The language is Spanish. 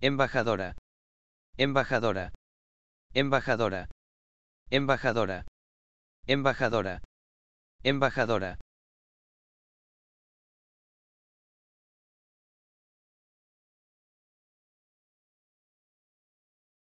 Embajadora. Embajadora. Embajadora. Embajadora. Embajadora. Embajadora.